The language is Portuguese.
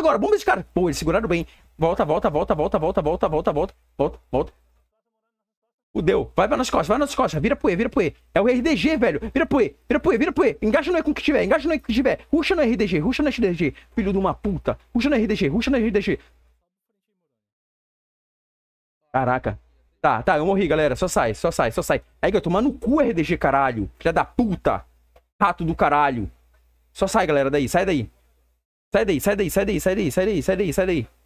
agora, bomba esse cara. Pô, eles seguraram bem. Volta, volta, volta, volta, volta, volta, volta, volta, volta, volta. Fudeu. Vai, vai nas costas, vai nas costas. Vira pro E, vira pro E. É o RDG, velho. Vira pro E, vira pro E, vira pro E. Engaja no E com o que tiver, engaja no E com o que tiver. Ruxa no RDG, ruxa no RDG. Filho de uma puta. Ruxa no RDG, ruxa no RDG. Caraca. Tá, tá, eu morri, galera. Só sai, só sai, só sai. Aí, eu tomar no cu, RDG, caralho. Filha da puta. Rato do caralho. Só sai, galera, daí. Sai daí. Sai daí, sai daí, sai daí, sai daí, sai daí, sai daí, sai daí.